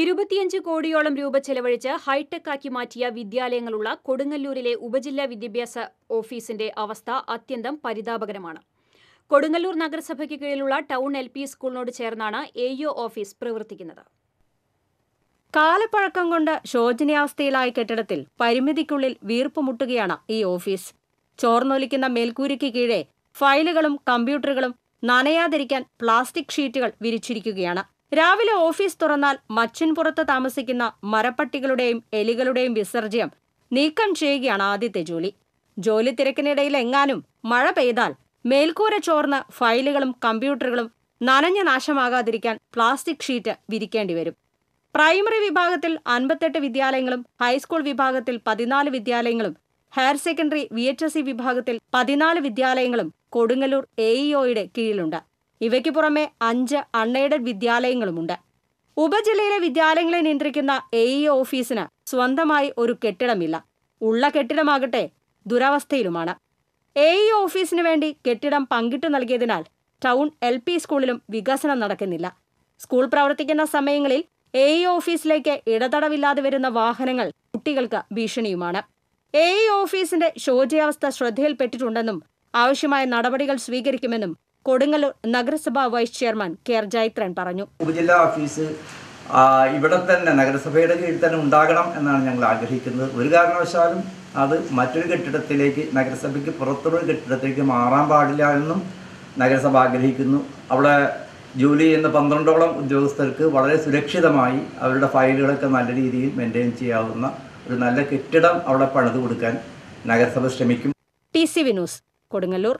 ഇരുപത്തിയഞ്ച് കോടിയോളം രൂപ ചെലവഴിച്ച് ഹൈടെക് ആക്കി മാറ്റിയ വിദ്യാലയങ്ങളുള്ള കൊടുങ്ങല്ലൂരിലെ ഉപജില്ലാ വിദ്യാഭ്യാസ ഓഫീസിന്റെ അവസ്ഥ അത്യന്തം പരിതാപകരമാണ് കൊടുങ്ങല്ലൂർ നഗരസഭയ്ക്ക് കീഴിലുള്ള ടൗൺ എൽ പി സ്കൂളിനോട് ചേർന്നാണ് എ ഓഫീസ് പ്രവർത്തിക്കുന്നത് കാലപ്പഴക്കം കൊണ്ട് ശോചനീയാവസ്ഥയിലായ കെട്ടിടത്തിൽ പരിമിതിക്കുള്ളിൽ വീർപ്പുമുട്ടുകയാണ് ഈ ഓഫീസ് ചോർന്നൊലിക്കുന്ന മേൽക്കൂരയ്ക്ക് കീഴെ ഫയലുകളും കമ്പ്യൂട്ടറുകളും നനയാതിരിക്കാൻ പ്ലാസ്റ്റിക് ഷീറ്റുകൾ വിരിച്ചിരിക്കുകയാണ് രാവിലെ ഓഫീസ് തുറന്നാൽ മച്ചിൻപുറത്ത് താമസിക്കുന്ന മരപ്പട്ടികളുടെയും എലികളുടെയും വിസർജ്യം നീക്കം ചെയ്യുകയാണ് ആദ്യത്തെ ജോലി ജോലി തിരക്കിനിടയിൽ എങ്ങാനും മഴ പെയ്താൽ മേൽക്കൂര ചോർന്ന് ഫയലുകളും കമ്പ്യൂട്ടറുകളും നനഞ്ഞ നാശമാകാതിരിക്കാൻ പ്ലാസ്റ്റിക് ഷീറ്റ് വിരിക്കേണ്ടി വരും പ്രൈമറി വിഭാഗത്തിൽ അൻപത്തെട്ട് വിദ്യാലയങ്ങളും ഹൈസ്കൂൾ വിഭാഗത്തിൽ പതിനാല് വിദ്യാലയങ്ങളും higher secondary V H S C വിഭാഗത്തിൽ പതിനാല് വിദ്യാലയങ്ങളും കൊടുങ്ങല്ലൂർ എഇഒയുടെ കീഴിലുണ്ട് ഇവയ്ക്ക് പുറമെ അഞ്ച് അൺഎയ്ഡഡ് വിദ്യാലയങ്ങളുമുണ്ട് ഉപജില്ലയിലെ വിദ്യാലയങ്ങളെ നിയന്ത്രിക്കുന്ന എ ഇ e ഓഫീസിന് സ്വന്തമായി ഒരു കെട്ടിടമില്ല ഉള്ള കെട്ടിടമാകട്ടെ ദുരവസ്ഥയിലുമാണ് എ ഇ e ഓഫീസിന് വേണ്ടി കെട്ടിടം പങ്കിട്ട് നൽകിയതിനാൽ ടൗൺ എൽ പി സ്കൂളിലും വികസനം നടക്കുന്നില്ല സ്കൂൾ പ്രവർത്തിക്കുന്ന സമയങ്ങളിൽ എ ഇ e ഓഫീസിലേക്ക് ഇടതടവില്ലാതെ വരുന്ന വാഹനങ്ങൾ കുട്ടികൾക്ക് ഭീഷണിയുമാണ് എ ഇ ഓഫീസിന്റെ ശോചയാവസ്ഥ ശ്രദ്ധയിൽപ്പെട്ടിട്ടുണ്ടെന്നും ആവശ്യമായ നടപടികൾ സ്വീകരിക്കുമെന്നും കൊടുങ്ങല്ലൂർ നഗരസഭാ vice chairman K R Jayathran പറഞ്ഞു ഉപജില്ലാ ഓഫീസ് ഇവിടെ തന്നെ നഗരസഭയുടെ കീഴിൽ തന്നെ ഉണ്ടാകണം എന്നാണ് ഞങ്ങൾ ആഗ്രഹിക്കുന്നത് ഒരു കാരണവശാലും അത് മറ്റൊരു കെട്ടിടത്തിലേക്ക് നഗരസഭയ്ക്ക് പുറത്തുള്ള കെട്ടിടത്തിലേക്ക് മാറാൻ പാടില്ല എന്നും നഗരസഭ ആഗ്രഹിക്കുന്നു അവിടെ ജോലി ചെയ്യുന്ന പന്ത്രണ്ടോളം ഉദ്യോഗസ്ഥർക്ക് വളരെ സുരക്ഷിതമായി അവരുടെ ഫയലുകളൊക്കെ നല്ല രീതിയിൽ മെയിൻറ്റെയിൻ ചെയ്യാവുന്ന ഒരു നല്ല കെട്ടിടം അവിടെ പണിത് കൊടുക്കാൻ നഗരസഭ ശ്രമിക്കും ടി സി വിനൂസ് കൊടുങ്ങല്ലൂർ